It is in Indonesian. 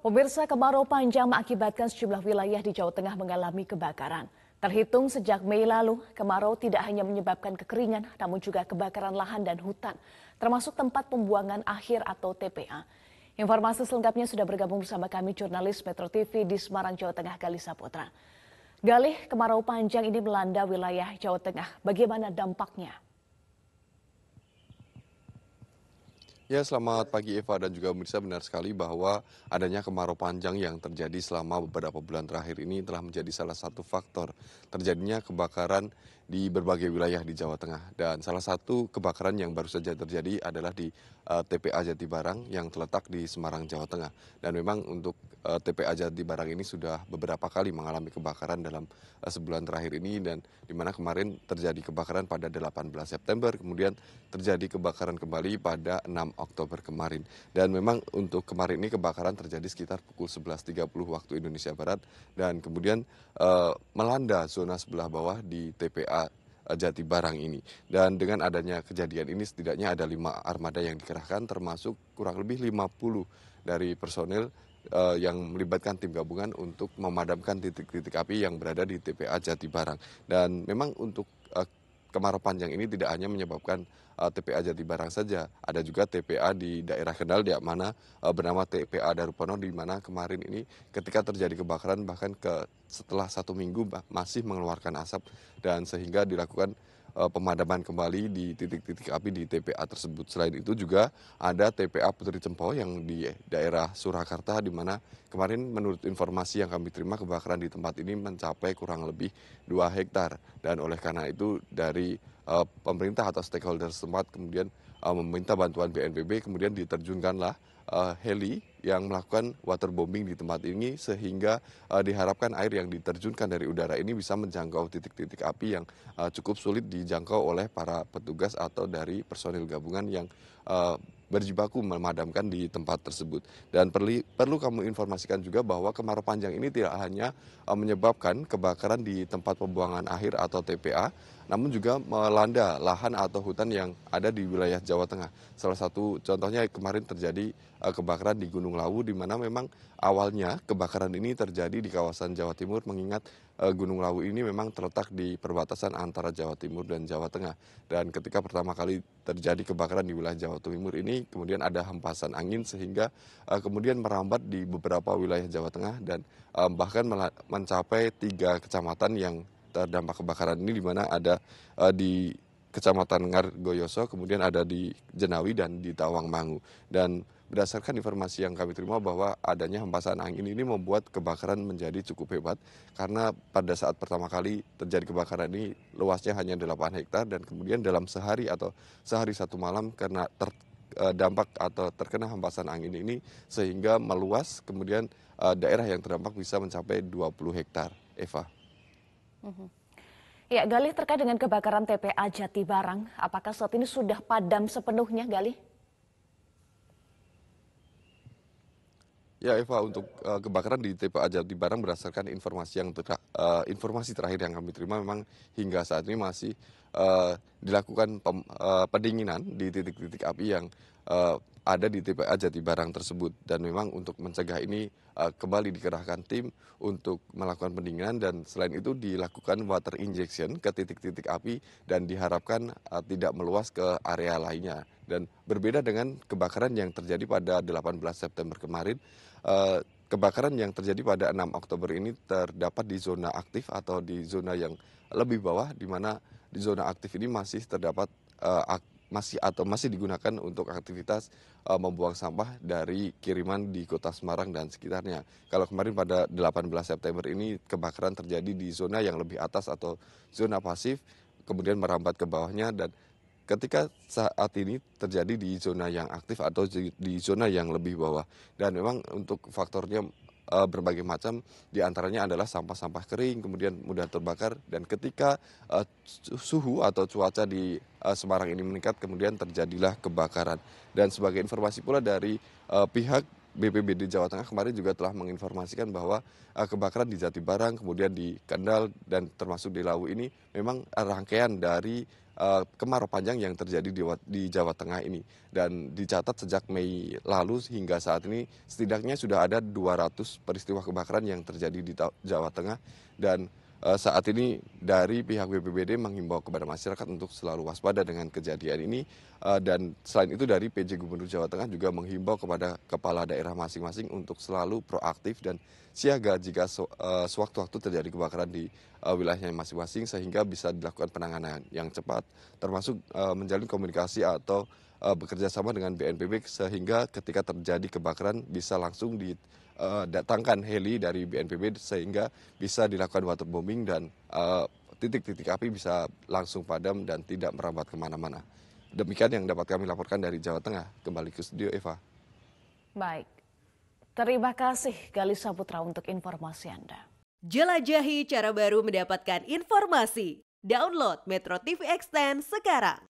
Pemirsa kemarau panjang mengakibatkan sejumlah wilayah di Jawa Tengah mengalami kebakaran. Terhitung sejak Mei lalu, kemarau tidak hanya menyebabkan kekeringan, namun juga kebakaran lahan dan hutan, termasuk tempat pembuangan akhir atau TPA. Informasi selengkapnya sudah bergabung bersama kami jurnalis Metro TV di Semarang, Jawa Tengah, Galih Saputra. Galih, kemarau panjang ini melanda wilayah Jawa Tengah. Bagaimana dampaknya? Ya, selamat pagi Eva dan juga pemirsa benar sekali bahwa adanya kemarau panjang yang terjadi selama beberapa bulan terakhir ini telah menjadi salah satu faktor terjadinya kebakaran di berbagai wilayah di Jawa Tengah. Dan salah satu kebakaran yang baru saja terjadi adalah di uh, eh, TPA Jatibarang yang terletak di Semarang, Jawa Tengah. Dan memang untuk uh, eh, TPA Jatibarang ini sudah beberapa kali mengalami kebakaran dalam uh, sebulan terakhir ini dan di mana kemarin terjadi kebakaran pada 18 September, kemudian terjadi kebakaran kembali pada 6 Oktober kemarin. Dan memang untuk kemarin ini kebakaran terjadi sekitar pukul 11.30 waktu Indonesia Barat dan kemudian e, melanda zona sebelah bawah di TPA eh, jati barang ini. Dan dengan adanya kejadian ini setidaknya ada lima armada yang dikerahkan termasuk kurang lebih 50 dari personil eh, yang melibatkan tim gabungan untuk memadamkan titik-titik api yang berada di TPA Jati Barang. Dan memang untuk kemarau panjang ini tidak hanya menyebabkan uh, eh, TPA barang saja, ada juga TPA di daerah Kendal di mana uh, bernama TPA Darupono di mana kemarin ini ketika terjadi kebakaran bahkan ke setelah satu minggu masih mengeluarkan asap dan sehingga dilakukan Eh, pemadaman kembali di titik-titik api di TPA tersebut. Selain itu juga ada TPA Putri Cempo yang di daerah Surakarta di mana kemarin menurut informasi yang kami terima kebakaran di tempat ini mencapai kurang lebih 2 hektar dan oleh karena itu dari uh, pemerintah atau stakeholder setempat kemudian uh, meminta bantuan BNPB kemudian diterjunkanlah uh, heli yang melakukan waterbombing di tempat ini sehingga uh, diharapkan air yang diterjunkan dari udara ini bisa menjangkau titik-titik api yang uh, cukup sulit dijangkau oleh para petugas atau dari personil gabungan yang uh, berjibaku memadamkan di tempat tersebut. Dan perli, perlu kamu informasikan juga bahwa kemarau panjang ini tidak hanya eh, menyebabkan kebakaran di tempat pembuangan akhir atau TPA, namun juga melanda lahan atau hutan yang ada di wilayah Jawa Tengah. Salah satu contohnya kemarin terjadi eh, kebakaran di Gunung Lawu di mana memang awalnya kebakaran ini terjadi di kawasan Jawa Timur mengingat eh, Gunung Lawu ini memang terletak di perbatasan antara Jawa Timur dan Jawa Tengah. Dan ketika pertama kali terjadi kebakaran di wilayah Jawa Timur ini kemudian ada hempasan angin sehingga uh, kemudian merambat di beberapa wilayah Jawa Tengah dan um, bahkan mencapai tiga kecamatan yang terdampak kebakaran ini di mana ada uh, di Kecamatan Ngargoyoso, kemudian ada di Jenawi dan di Tawangmangu. Dan Berdasarkan informasi yang kami terima bahwa adanya hempasan angin ini membuat kebakaran menjadi cukup hebat karena pada saat pertama kali terjadi kebakaran ini luasnya hanya 8 hektar dan kemudian dalam sehari atau sehari satu malam karena ter, e, dampak atau terkena hempasan angin ini sehingga meluas kemudian e, daerah yang terdampak bisa mencapai 20 hektar. Eva. Mhm. Ya, Galih terkait dengan kebakaran TPA Jati Barang, apakah saat ini sudah padam sepenuhnya, Galih? Ya Eva, untuk uh, kebakaran di TPA Jati Barang berdasarkan informasi yang ter, uh, informasi terakhir yang kami terima memang hingga saat ini masih uh, dilakukan pem, uh, pendinginan di titik-titik api yang uh, ada di TPA Jati Barang tersebut dan memang untuk mencegah ini uh, kembali dikerahkan tim untuk melakukan pendinginan dan selain itu dilakukan water injection ke titik-titik api dan diharapkan uh, tidak meluas ke area lainnya dan berbeda dengan kebakaran yang terjadi pada 18 September kemarin uh, kebakaran yang terjadi pada 6 Oktober ini terdapat di zona aktif atau di zona yang lebih bawah di mana di zona aktif ini masih terdapat uh, masih atau masih digunakan untuk aktivitas uh, membuang sampah dari kiriman di Kota Semarang dan sekitarnya. Kalau kemarin pada 18 September ini kebakaran terjadi di zona yang lebih atas atau zona pasif, kemudian merambat ke bawahnya dan ketika saat ini terjadi di zona yang aktif atau di zona yang lebih bawah. Dan memang untuk faktornya uh, berbagai macam diantaranya adalah sampah-sampah kering kemudian mudah terbakar dan ketika uh, suhu atau cuaca di uh, Semarang ini meningkat kemudian terjadilah kebakaran dan sebagai informasi pula dari uh, pihak BPBD Jawa Tengah kemarin juga telah menginformasikan bahwa uh, kebakaran di Jatibarang kemudian di Kendal dan termasuk di Lawu ini memang eh, rangkaian dari uh, kemarau panjang yang terjadi di, di Jawa Tengah ini dan dicatat sejak Mei lalu hingga saat ini setidaknya sudah ada 200 peristiwa kebakaran yang terjadi di Jawa Tengah dan Eh, saat ini dari pihak BPBD menghimbau kepada masyarakat untuk selalu waspada dengan kejadian ini eh, dan selain itu dari PJ Gubernur Jawa Tengah juga menghimbau kepada kepala daerah masing-masing untuk selalu proaktif dan siaga jika eh, sewaktu-waktu terjadi kebakaran di wilayahnya masing-masing sehingga bisa dilakukan penanganan yang cepat termasuk menjalin komunikasi atau uh, bekerja sama dengan BNPB sehingga ketika terjadi kebakaran bisa langsung didatangkan eh, heli dari BNPB sehingga bisa dilakukan waterbombing dan eh, titik-titik uh, api bisa langsung padam dan tidak merambat kemana-mana. Demikian yang dapat kami laporkan dari Jawa Tengah. Kembali ke studio Eva. Baik. Terima kasih Galisa Saputra untuk informasi Anda. Jelajahi cara baru mendapatkan informasi. Download Metro TV Extend sekarang.